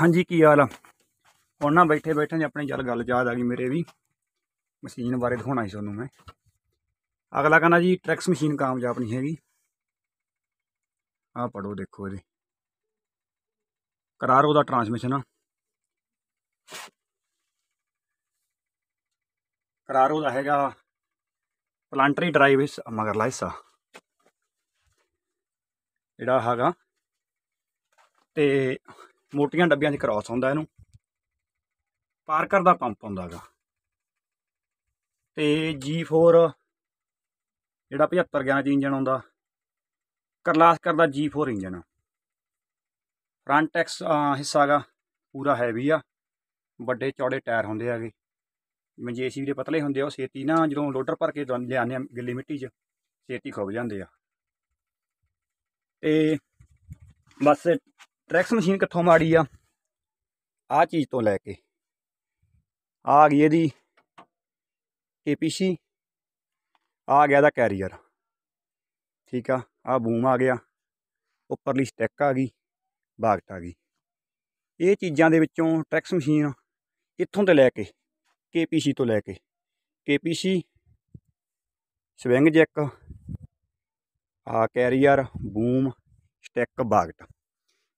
ਹਾਂਜੀ ਕੀ ਹਾਲ ਆ ਹੁਣ ਨਾ ਬੈਠੇ ਬੈਠੇ ਆਪਣੀ ਚੱਲ ਗੱਲ ਯਾਦ ਆ ਗਈ ਮੇਰੇ ਵੀ ਮਸ਼ੀਨ ਬਾਰੇ ਦਿਖਾਉਣਾ ਸੀ ਤੁਹਾਨੂੰ ਮੈਂ ਅਗਲਾ ਕਹਿੰਦਾ ਜੀ ਟਰੈਕਸ ਮਸ਼ੀਨ ਕਾਮਯਾਬ ਨਹੀਂ ਹੈਗੀ ਆ ਪੜੋ ਦੇਖੋ ਇਹਦੇ ਕਰਾਰ ਉਹਦਾ ਟਰਾਂਸਮਿਸ਼ਨ ਆ ਕਰਾਰ ਉਹਦਾ ਹੈਗਾ ਪਲਾਂਟਰੀ ਡਰਾਈਵ ਇਸ ਮਗਰਲਾ ਹਿੱਸਾ ਜਿਹੜਾ ਹੈਗਾ ਤੇ ਮੋਟੀਆਂ ਡੱਬੀਆਂ 'ਚ ਕ੍ਰਾਸ ਹੁੰਦਾ ਇਹਨੂੰ ਪਾਰਕਰ ਦਾ ਪੰਪ ਹੁੰਦਾਗਾ ਤੇ G4 ਜਿਹੜਾ 75 ਗਿਆਨ ਚ ਇੰਜਨ ਆਉਂਦਾ ਕਰਲਾਸਕਰ ਦਾ G4 ਇੰਜਨ ਆ ਫਰੰਟ ਐਕਸ ਹਿੱਸਾਗਾ ਪੂਰਾ ਹੈਵੀ ਆ ਵੱਡੇ ਚੌੜੇ ਟਾਇਰ ਹੁੰਦੇ ਆਗੇ ਜਿਵੇਂ ਜੇਸੀਬੀ ਦੇ ਪਤਲੇ ਹੁੰਦੇ ਆ ਉਹ ਛੇਤੀ ਨਾ ਜਦੋਂ ਲੋਡਰ ਭਰ ਕੇ ਲਿਆਉਂਦੇ ਆ ਗਿੱਲੀ ਮਿੱਟੀ 'ਚ ਛੇਤੀ ਖੁੱਭ ਜਾਂਦੇ ਆ ਤੇ ਬਸ ਟਰੈਕਸ ਮਸ਼ੀਨ ਕਿੱਥੋਂ ਮਾੜੀ ਆ ਆ ਚੀਜ਼ ਤੋਂ ਲੈ ਕੇ ਆ ਗਈ ਇਹਦੀ ਕੇਪੀਸੀ ਆ ਗਿਆ ਦਾ ਕੈਰੀਅਰ ਠੀਕ ਆ ਆ ਬੂਮ ਆ ਗਿਆ ਉੱਪਰਲੀ ਸਟੈਕ ਆ ਗਈ ਬਾਗਟ ਆ ਗਈ ਇਹ ਚੀਜ਼ਾਂ ਦੇ ਵਿੱਚੋਂ ਟਰੈਕਸ ਮਸ਼ੀਨ ਇੱਥੋਂ ਤੇ ਲੈ ਕੇ ਕੇਪੀਸੀ ਤੋਂ ਲੈ ਕੇ ਕੇਪੀਸੀ ਸਵਿੰਗ ਜੈਕ ਆ ਕੈਰੀਅਰ ਬੂਮ ਸਟੈਕ ਬਾਗਟ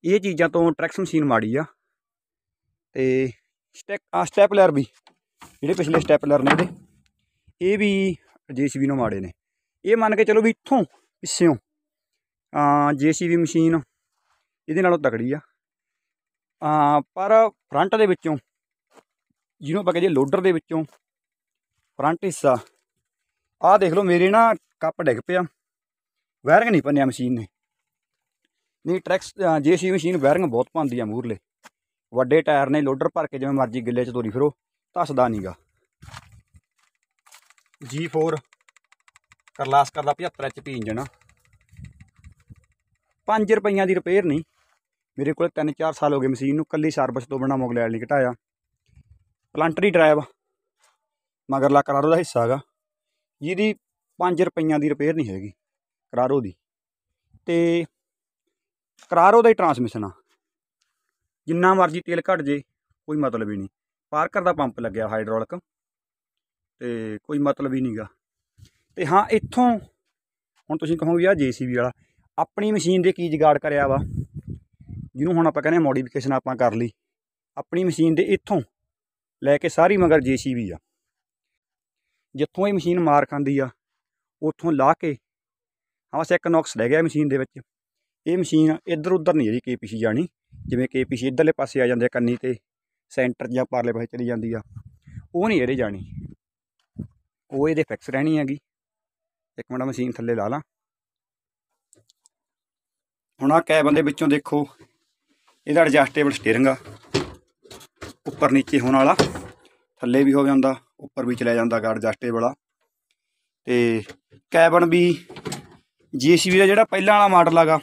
ਇਹ ਚੀਜ਼ਾਂ ਤੋਂ ਟਰੈਕਸ ਮਸ਼ੀਨ ਮਾੜੀ ਆ ਤੇ ਸਟੈਕ ਆ ਸਟੈਪਲਰ ਵੀ ਜਿਹੜੇ ਪਿਛਲੇ ਸਟੈਪਲਰ ਨੇ ਇਹਦੇ ਇਹ ਵੀ ਜੀਸੀਬੀ ਨੂੰ ਮਾੜੇ ਨੇ ਇਹ ਮੰਨ ਕੇ ਚਲੋ ਵੀ ਇੱਥੋਂ ਪਿੱਛੇੋਂ ਆ ਜੀਸੀਬੀ ਮਸ਼ੀਨ ਇਹਦੇ ਨਾਲੋਂ ਤਕੜੀ ਆ ਆ ਪਰ ਫਰੰਟ ਦੇ ਵਿੱਚੋਂ ਜਿਹਨੂੰ ਆਪਾਂ ਕਹਿੰਦੇ ਲੋਡਰ ਦੇ ਵਿੱਚੋਂ ਫਰੰਟ ਹਿੱਸਾ ਆ ਦੇਖ ਲਓ ਮੇਰੇ ਨਾ ਕੱਪ ਡਿੱਗ ਪਿਆ ਵਾਇਰਿੰਗ ਨਹੀਂ ਪੰਨਿਆ ਮਸ਼ੀਨ ਨੇ ਨਹੀਂ ਟਰੈਕਸ ਜੇਸੀ ਮਸ਼ੀਨ ਵੈਰਿੰਗ ਬਹੁਤ ਪਾਉਂਦੀ ਆ ਮੂਰਲੇ ਵੱਡੇ ਟਾਇਰ ਨੇ ਲੋਡਰ ਭਰ ਕੇ ਜਿਵੇਂ ਮਰਜ਼ੀ ਗਿੱਲੇ ਚ ਤੋਰੀ ਫਿਰੋ ਧਸਦਾ ਨਹੀਂਗਾ G4 ਕਰਲਾਸਕਰ ਦਾ 75 HP ਇੰਜਨ ਆ 5 ਰੁਪਈਆਂ ਦੀ ਰਿਪੇਅਰ ਨਹੀਂ ਮੇਰੇ ਕੋਲ 3-4 ਸਾਲ ਹੋ ਗਏ ਮਸ਼ੀਨ ਨੂੰ ਕੱਲੀ ਸਰਵਿਸ ਤੋਂ ਬਿਨਾ ਲੈਣ ਲਈ ਘਟਾਇਆ ਪਲੰਟਰੀ ਡਰਾਈਵ ਮਗਰਲਾ ਕਰਾਰੋ ਦਾ ਹਿੱਸਾ ਹੈਗਾ ਜਿਹਦੀ 5 ਰੁਪਈਆਂ ਦੀ ਰਿਪੇਅਰ ਨਹੀਂ ਹੈਗੀ ਕਰਾਰੋ ਦੀ ਤੇ ਕਰਾਰ ਉਹਦਾ ਹੀ ਟਰਾਂਸਮਿਸ਼ਨ ਆ ਜਿੰਨਾ ਮਰਜ਼ੀ ਤੇਲ ਘਟ ਜੇ ਕੋਈ ਮਤਲਬ ਹੀ ਨਹੀਂ ਪਾਰਕਰ ਦਾ ਪੰਪ ਲੱਗਿਆ ਹਾਈਡ੍ਰੋਲਿਕ ਤੇ ਕੋਈ ਮਤਲਬ ਹੀ ਨਹੀਂਗਾ ਤੇ ਹਾਂ ਇੱਥੋਂ ਹੁਣ ਤੁਸੀਂ ਕਹੋਗੇ ਆ ਜੀਸੀਬੀ ਵਾਲਾ ਆਪਣੀ ਮਸ਼ੀਨ ਦੇ ਕੀ ਜਗਾੜ ਕਰਿਆ ਵਾ ਜਿਹਨੂੰ ਹੁਣ ਆਪਾਂ ਕਹਿੰਦੇ ਮੋਡੀਫਿਕੇਸ਼ਨ ਆਪਾਂ ਕਰ ਲਈ ਆਪਣੀ ਮਸ਼ੀਨ ਦੇ ਇੱਥੋਂ ਲੈ ਕੇ ਸਾਰੀ ਮਗਰ ਜੀਸੀਬੀ ਆ ਜਿੱਥੋਂ ਇਹ ਮਸ਼ੀਨ ਮਾਰ ਖਾਂਦੀ ਆ ਉੱਥੋਂ ਲਾ ਕੇ ਹਾਂ ਬਸ ਇੱਕ ਨੌਕਸ ਲੈ ਗਿਆ ਮਸ਼ੀਨ ਦੇ ਵਿੱਚ ਇਹ ਮਸ਼ੀਨ ਇੱਧਰ ਉੱਧਰ ਨਹੀਂ ਜਿਹੜੀ ਕੇਪੀਸੀ ਜਾਣੀ ਜਿਵੇਂ ਕੇਪੀਸੀ ਇੱਧਰਲੇ ਪਾਸੇ ਆ ਜਾਂਦੇ ਆ ਕੰਨੀ ਤੇ ਸੈਂਟਰ ਜਾਂ ਪਰਲੇ ਪਾਸੇ ਚਲੀ ਜਾਂਦੀ ਆ ਉਹ ਨਹੀਂ ਇਹਦੇ ਜਾਣੀ ਉਹ ਇਹਦੇ ਫਿਕਸ ਰਹਿਣੀ ਹੈਗੀ ਇੱਕ ਮਿੰਟ ਮਸ਼ੀਨ ਥੱਲੇ ਲਾ ਲਾਂ ਹੁਣ ਆ ਕੈਬਨ ਦੇ ਵਿੱਚੋਂ ਦੇਖੋ ਇਹਦਾ ਐਡਜਸਟੇਬਲ ਸਟੀਅਰਿੰਗ ਆ ਉੱਪਰ ਨੀਚੇ ਹੋਣ ਵਾਲਾ ਥੱਲੇ ਵੀ ਹੋ ਜਾਂਦਾ ਉੱਪਰ ਵੀ ਚਲਾ ਜਾਂਦਾ ਗਾਰਡ ਐਡਜਸਟੇਬਲ ਆ ਤੇ ਕੈਬਨ ਵੀ ਜੀਸੀਬੀ ਦਾ ਜਿਹੜਾ ਪਹਿਲਾਂ ਵਾਲਾ ਮਾਡਲ ਆਗਾ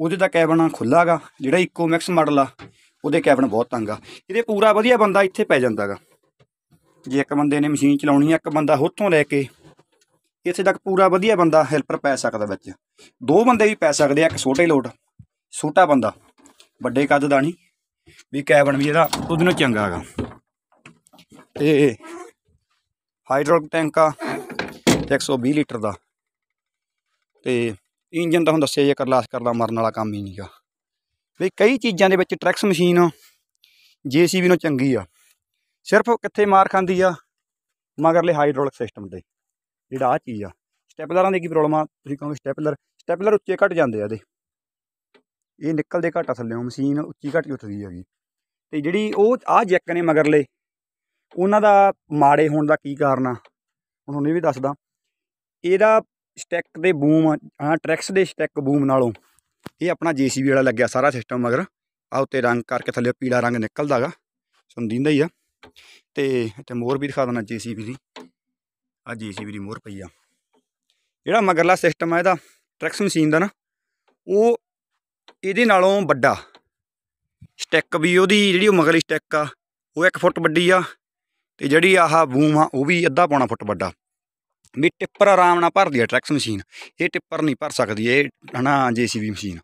ਉਹਦੇ ਦਾ ਕੈਬਨ ਖੁੱਲਾਗਾ ਜਿਹੜਾ ਇਕੋ ਮੈਕਸ ਮਾਡਲ ਆ ਉਹਦੇ ਕੈਬਨ ਬਹੁਤ ਤੰਗ ਆ ਇਹਦੇ ਪੂਰਾ ਵਧੀਆ ਬੰਦਾ ਇੱਥੇ ਪੈ ਜਾਂਦਾਗਾ ਜੇ ਇੱਕ ਬੰਦੇ ਨੇ ਮਸ਼ੀਨ ਚਲਾਉਣੀ ਆ ਇੱਕ ਬੰਦਾ ਉੱਥੋਂ ਲੈ ਕੇ ਇੱਥੇ ਤੱਕ ਪੂਰਾ ਵਧੀਆ ਬੰਦਾ ਹੈਲਪਰ ਪੈ ਸਕਦਾ ਵਿੱਚ ਦੋ ਬੰਦੇ ਵੀ ਪੈ ਸਕਦੇ ਆ ਇੱਕ ਛੋਟੇ ਲੋਟ ਛੋਟਾ ਬੰਦਾ ਵੱਡੇ ਕੱਦ ਦਾ ਨਹੀਂ ਵੀ ਕੈਬਨ ਵੀ ਇਹਦਾ ਉਹਦੇ ਨਾਲ ਚੰਗਾਗਾ ਤੇ ਹਾਈਡਰੋਲਿਕ ਟੈਂਕ ਆ 120 ਲੀਟਰ ਦਾ ਤੇ ਇੰਜਨ ਤਾਂ ਹੁਣ ਦੱਸਿਆ ਕਰ ਕਰਲਾਸ ਕਰਦਾ ਮਰਨ ਵਾਲਾ ਕੰਮ ਹੀ ਨਹੀਂਗਾ ਵੀ ਕਈ ਚੀਜ਼ਾਂ ਦੇ ਵਿੱਚ ਟਰੈਕਸ ਮਸ਼ੀਨ ਜੀਸੀਬੀ ਨੂੰ ਚੰਗੀ ਆ ਸਿਰਫ ਕਿੱਥੇ ਮਾਰ ਖਾਂਦੀ ਆ ਮਗਰਲੇ ਹਾਈਡ੍ਰੋਲਿਕ ਸਿਸਟਮ ਤੇ ਜਿਹੜਾ ਆ ਚੀਜ਼ ਆ ਸਟੈਪਲਰਾਂ ਦੀ ਕੀ ਪ੍ਰੋਬਲਮ ਆ ਤੁਸੀਂ ਕਹੋਗੇ ਸਟੈਪਲਰ ਸਟੈਪਲਰ ਉੱਚੇ ਘਟ ਜਾਂਦੇ ਆ ਦੇ ਇਹ ਨਿਕਲਦੇ ਘਟਾ ਥੱਲੇੋਂ ਮਸ਼ੀਨ ਉੱਚੀ ਘਟ ਕੇ ਉੱਠਦੀ ਹੈਗੀ ਤੇ ਜਿਹੜੀ ਉਹ ਆ ਜੈਕ ਨੇ ਮਗਰਲੇ ਉਹਨਾਂ ਦਾ ਮਾੜੇ ਹੋਣ ਦਾ ਕੀ ਕਾਰਨ ਆ ਹੁਣ ਉਹਨੇ ਵੀ ਦੱਸਦਾ ਇਹਦਾ ਸਟੈਕ ਦੇ ਬੂਮ ਹਾਂ ਟਰੈਕਸ ਦੇ ਸਟੈਕ ਬੂਮ ਨਾਲੋਂ ਇਹ ਆਪਣਾ ਜੀਸੀਬੀ ਵਾਲਾ ਲੱਗਿਆ ਸਾਰਾ ਸਿਸਟਮ ਮਗਰ ਆ ਉੱਤੇ ਰੰਗ ਕਰਕੇ ਥੱਲੇ ਪੀਲਾ ਰੰਗ ਨਿਕਲਦਾਗਾ ਸੁੰਦੀਂਦਾ ਹੀ ਆ ਤੇ ਇੱਥੇ ਮੋਰ ਵੀ ਦਿਖਾ ਦਣਾ ਜੀਸੀਬੀ ਦੀ ਆ ਜੀਸੀਬੀ ਦੀ ਮੋਰ ਪਈ ਆ ਜਿਹੜਾ ਮਗਰਲਾ ਸਿਸਟਮ ਆ ਇਹਦਾ ਟਰੈਕਸ ਮਸ਼ੀਨ ਦਾ ਨਾ ਉਹ ਇਹਦੇ ਨਾਲੋਂ ਵੱਡਾ ਸਟੈਕ ਵੀ ਉਹਦੀ ਜਿਹੜੀ ਉਹ ਮਗਰਲੀ ਸਟੈਕ ਆ ਉਹ 1 ਫੁੱਟ ਵੱਡੀ ਆ ਤੇ ਜਿਹੜੀ ਆਹ ਬੂਮ ਆ ਉਹ ਵੀ ਅੱਧਾ ਪੌਣਾ ਫੁੱਟ ਵੱਡਾ ਵੀ ਟਿੱਪਰ ਆਰਾਮ ਨਾਲ ਭਰਦੀ ਹੈ ਟਰੈਕਸ ਮਸ਼ੀਨ ਇਹ ਟਿੱਪਰ ਨਹੀਂ ਭਰ ਸਕਦੀ ਇਹ ਹਨਾ ਜੀਸੀਬੀ ਮਸ਼ੀਨ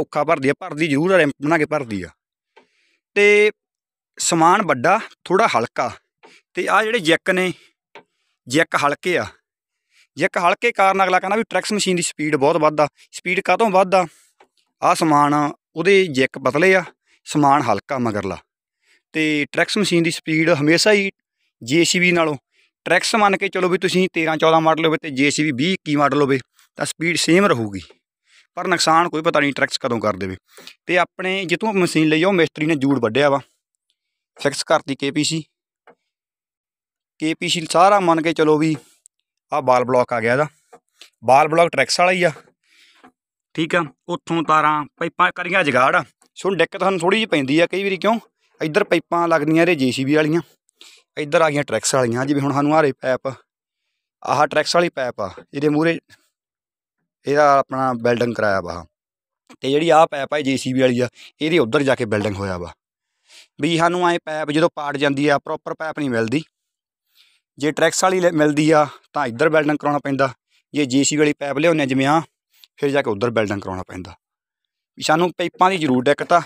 ਔਖਾ ਭਰਦੀ ਹੈ ਭਰਦੀ ਜ਼ਰੂਰ ਰੈਂਪ ਬਣਾ ਕੇ ਭਰਦੀ ਆ ਤੇ ਸਮਾਨ ਵੱਡਾ ਥੋੜਾ ਹਲਕਾ ਤੇ ਆ ਜਿਹੜੇ ਜੈਕ ਨੇ ਜੈਕ ਹਲਕੇ ਆ ਜੈਕ ਹਲਕੇ ਕਾਰਨ ਅਗਲਾ ਕਹਿੰਦਾ ਵੀ ਟਰੈਕਸ ਮਸ਼ੀਨ ਦੀ ਸਪੀਡ ਬਹੁਤ ਆ ਸਪੀਡ ਕਾਹਤੋਂ ਵੱਧ ਆ ਸਮਾਨ ਉਹਦੇ ਜੈਕ ਪਤਲੇ ਆ ਸਮਾਨ ਹਲਕਾ ਮਗਰਲਾ ਤੇ ਟਰੈਕਸ ਮਸ਼ੀਨ ਦੀ ਸਪੀਡ ਹਮੇਸ਼ਾ ਹੀ ਜੀਸੀਬੀ ਨਾਲੋਂ ਟਰੈਕਸ ਮੰਨ ਕੇ ਚਲੋ ਵੀ ਤੁਸੀਂ 13 14 ਮਾਡਲ ਹੋਵੇ ਤੇ ਜੀਸੀਬੀ 20 21 ਮਾਡਲ ਹੋਵੇ ਤਾਂ ਸਪੀਡ ਸੇਮ ਰਹੂਗੀ ਪਰ ਨੁਕਸਾਨ ਕੋਈ ਪਤਾ ਨਹੀਂ ਟਰੈਕਸ ਕਦੋਂ ਕਰ ਦੇਵੇ ਤੇ ਆਪਣੇ ਜਿੱਥੋਂ ਮਸ਼ੀਨ ਲਈ ਉਹ ਮਿਸਤਰੀ ਨੇ ਜੂੜ ਵੱਢਿਆ ਵਾ ਫਿਕਸ ਕਰਤੀ ਕੇਪੀਸੀ ਕੇਪੀਸੀ ਸਾਰਾ ਮੰਨ ਕੇ ਚਲੋ ਵੀ ਆ ਬਾਲ ਬਲੌਕ ਆ ਗਿਆ ਇਹਦਾ ਬਾਲ ਬਲੌਕ ਟਰੈਕਸ ਵਾਲਾ ਹੀ ਆ ਠੀਕ ਆ ਉੱਥੋਂ ਤਾਰਾਂ ਪਾਈਪਾਂ ਕਰੀਆਂ ਜਗਾੜ ਸੋ ਦਿੱਕਤ ਤੁਹਾਨੂੰ ਥੋੜੀ ਜਿਹੀ ਪੈਂਦੀ ਆ ਕਈ ਵਾਰੀ ਕਿਉਂ ਇੱਧਰ ਪਾਈਪਾਂ ਲੱਗਦੀਆਂ ਰੇ ਜੀਸੀਬੀ ਵਾਲੀਆਂ ਇੱਧਰ ਆ ਗਈਆਂ ਟਰੈਕਸ ਵਾਲੀਆਂ ਜਿਵੇਂ ਹੁਣ ਸਾਨੂੰ ਆ ਰਹੀ ਪੈਪ ਆਹ ਟਰੈਕਸ ਵਾਲੀ ਪੈਪ ਆ ਇਹਦੇ ਮੂਰੇ ਇਹਦਾ ਆਪਣਾ ਬਿਲਡਿੰਗ ਕਰਾਇਆ ਵਾ ਤੇ ਜਿਹੜੀ ਆ ਪੈਪ ਆ ਜੀਸੀਬੀ ਵਾਲੀ ਆ ਇਹਦੇ ਉੱਧਰ ਜਾ ਕੇ ਬਿਲਡਿੰਗ ਹੋਇਆ ਵਾ ਵੀ ਸਾਨੂੰ ਆਏ ਪੈਪ ਜਦੋਂ ਪਾੜ ਜਾਂਦੀ ਆ ਪ੍ਰੋਪਰ ਪੈਪ ਨਹੀਂ ਮਿਲਦੀ ਜੇ ਟਰੈਕਸ ਵਾਲੀ ਮਿਲਦੀ ਆ ਤਾਂ ਇੱਧਰ ਬਿਲਡਿੰਗ ਕਰਾਉਣਾ ਪੈਂਦਾ ਜੇ ਜੀਸੀਬੀ ਵਾਲੀ ਪੈਪ ਲਿਆਉਂਦੇ ਜਿਵੇਂ ਆ ਫਿਰ ਜਾ ਕੇ ਉੱਧਰ ਬਿਲਡਿੰਗ ਕਰਾਉਣਾ ਪੈਂਦਾ ਵੀ ਸਾਨੂੰ ਪਾਈਪਾਂ ਦੀ ਜ਼ਰੂਰ ਦਿੱਕਤ ਆ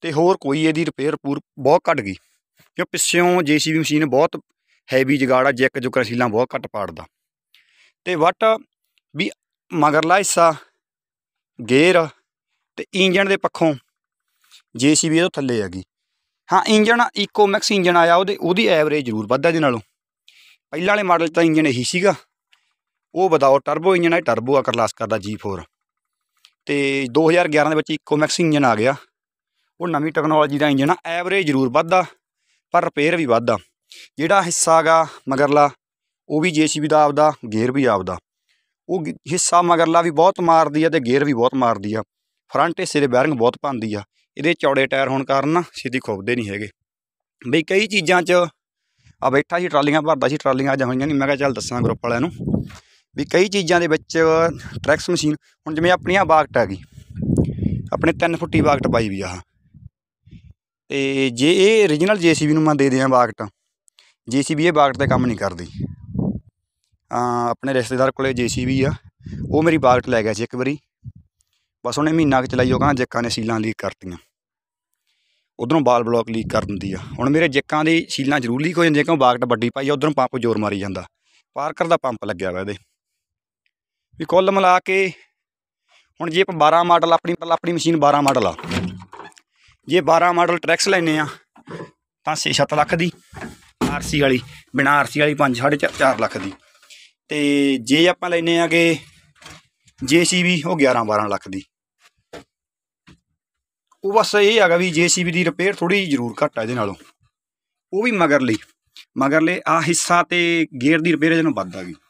ਤੇ ਹੋਰ ਕੋਈ ਇਹਦੀ ਰਿਪੇਅਰ ਪੂਰ ਬਹੁਤ ਘਟ ਗਈ ਕਿਉਂ ਪਿੱਛੋਂ ਜੀਸੀਬੀ ਮਸ਼ੀਨ ਬਹੁਤ ਹੈਵੀ ਜਗਾੜਾ ਜੈਕ ਜੁਕਰਾਂ ਸੀਲਾਂ ਬਹੁਤ ਘੱਟ ਪਾੜਦਾ ਤੇ ਵਟ ਵੀ ਮਗਰਲਾ ਹਿੱਸਾ ਗੇਰ ਤੇ ਇੰਜਣ ਦੇ ਪੱਖੋਂ ਜੀਸੀਬੀ ਇਹਦੇ ਥੱਲੇ ਗਈ ਹਾਂ ਇੰਜਣ ਇਕੋਮੈਕਸ ਇੰਜਣ ਆਇਆ ਉਹਦੇ ਉਹਦੀ ਐਵਰੇਜ ਜ਼ਰੂਰ ਵੱਧ ਦੇ ਨਾਲੋਂ ਪਹਿਲਾਂ ਵਾਲੇ ਮਾਡਲ ਤਾਂ ਇੰਜਣ ਇਹੀ ਸੀਗਾ ਉਹ ਬਤਾਓ ਟਰਬੋ ਇੰਜਣ ਹੈ ਟਰਬੋ ਆ ਕਰਲਾਸ ਕਰਦਾ 4 ਤੇ 2011 ਦੇ ਵਿੱਚ ਇਕੋਮੈਕਸ ਇੰਜਣ ਆ ਗਿਆ ਉਹ ਨਵੀਂ ਟੈਕਨੋਲੋਜੀ ਦਾ ਇੰਜਣ ਆ ਐਵਰੇਜ ਜ਼ਰੂਰ ਵੱਧਦਾ ਪਰ ਰਿਪੇਅਰ ਵੀ ਵੱਧ ਆ ਜਿਹੜਾ ਹੈਗਾ ਮਗਰਲਾ ਉਹ ਵੀ ਜੇਸੀਬੀ ਦਾ ਆਪਦਾ ਗੇਅਰ ਵੀ ਆਪਦਾ ਉਹ ਹਿੱਸਾ ਮਗਰਲਾ ਵੀ ਬਹੁਤ ਮਾਰਦੀ ਆ ਤੇ ਗੇਅਰ ਵੀ ਬਹੁਤ ਮਾਰਦੀ ਆ ਫਰੰਟ ਹਿੱਸੇ ਦੇ ਬੈਰਿੰਗ ਬਹੁਤ ਪਾਉਂਦੀ ਆ ਇਹਦੇ ਚੌੜੇ ਟਾਇਰ ਹੋਣ ਕਾਰਨ ਸਿੱਧੀ ਖੁੱਬਦੇ ਨਹੀਂ ਹੈਗੇ ਬਈ ਕਈ ਚੀਜ਼ਾਂ 'ਚ ਆ ਬੈਠਾ ਸੀ ਟਰਾਲੀਆਂ ਭਰਦਾ ਸੀ ਟਰਾਲੀਆਂ ਅਜਾ ਹੋਈਆਂ ਨਹੀਂ ਮੈਂ ਕਿਹਾ ਚੱਲ ਦੱਸਾਂ ਗਰੁੱਪ ਵਾਲਿਆਂ ਨੂੰ ਵੀ ਕਈ ਚੀਜ਼ਾਂ ਦੇ ਵਿੱਚ ਟਰੈਕਸ ਮਸ਼ੀਨ ਹੁਣ ਜਿਵੇਂ ਆਪਣੀਆਂ ਬਾਗਟ ਆ ਗਈ ਆਪਣੇ 3 ਫੁੱਟੀ ਬਾਗਟ ਪਾਈ ਵੀ ਆ ਤੇ ਜੇ ਇਹ origignal ਜੀਸੀਬੀ ਨੂੰ ਮੈਂ ਦੇ ਦਿਆਂ ਬਾਕਟ ਜੀਸੀਬੀ ਇਹ ਬਾਕਟ ਤੇ ਕੰਮ ਨਹੀਂ ਕਰਦੀ ਆ ਆਪਣੇ ਰਿਸ਼ਤੇਦਾਰ ਕੋਲੇ ਜੀਸੀਬੀ ਆ ਉਹ ਮੇਰੀ ਬਾਕਟ ਲੈ ਗਿਆ ਸੀ ਇੱਕ ਵਾਰੀ ਬਸ ਉਹਨੇ ਮਹੀਨਾ ਕਿ ਚਲਾਈ ਉਹ ਕਹਾਂ ਜੱਕਾਂ ਨੇ ਸੀਲਾਂ ਲੀਕ ਕਰਤੀਆਂ ਉਧਰੋਂ ਬਾਲ ਬਲੌਕ ਲੀਕ ਕਰ ਦਿੰਦੀ ਆ ਹੁਣ ਮੇਰੇ ਜੱਕਾਂ ਦੀ ਸੀਲਾਂ ਜ਼ਰੂਰ ਲੀਕ ਹੋ ਜਾਂਦੀਆਂ ਕਿਉਂ ਬਾਕਟ ਵੱਡੀ ਪਾਈ ਆ ਉਧਰੋਂ ਪੰਪ ਜ਼ੋਰ ਮਾਰੀ ਜਾਂਦਾ ਪਾਰਕਰ ਦਾ ਪੰਪ ਲੱਗਿਆ ਹੋਇਆ ਇਹਦੇ ਵੀ ਕੁੱਲ ਮਿਲਾ ਕੇ ਹੁਣ ਜੇ ਆਪਾਂ 12 ਮਾਡਲ ਆਪਣੀ ਆਪਣੀ ਮਸ਼ੀਨ 12 ਮਾਡਲ ਆ ਜੇ 12 ਮਾਡਲ ਟਰੈਕਸ ਲੈਨੇ ਆ ਤਾਂ 6-7 ਲੱਖ ਦੀ ਆਰਸੀ ਵਾਲੀ ਬਿਨਾ ਆਰਸੀ ਵਾਲੀ 5 4.5 ਲੱਖ ਦੀ ਤੇ ਜੇ ਆਪਾਂ ਲੈਨੇ ਆਗੇ ਜੀਸੀਬੀ ਉਹ 11 12 ਲੱਖ ਦੀ ਉਹ ਬਸ ਇਹ ਹੈਗਾ ਵੀ ਜੀਸੀਬੀ ਦੀ ਰਿਪੇਅਰ ਥੋੜੀ ਜ਼ਰੂਰ ਘੱਟ ਆ ਇਹਦੇ ਨਾਲੋਂ ਉਹ ਵੀ ਮਗਰ ਲਈ ਮਗਰ ਲਈ ਆ ਹਿੱਸਾ ਤੇ ਗੇਅਰ ਦੀ ਰਿਪੇਅਰ ਜਨੋਂ ਵੱਧ ਆ ਗਈ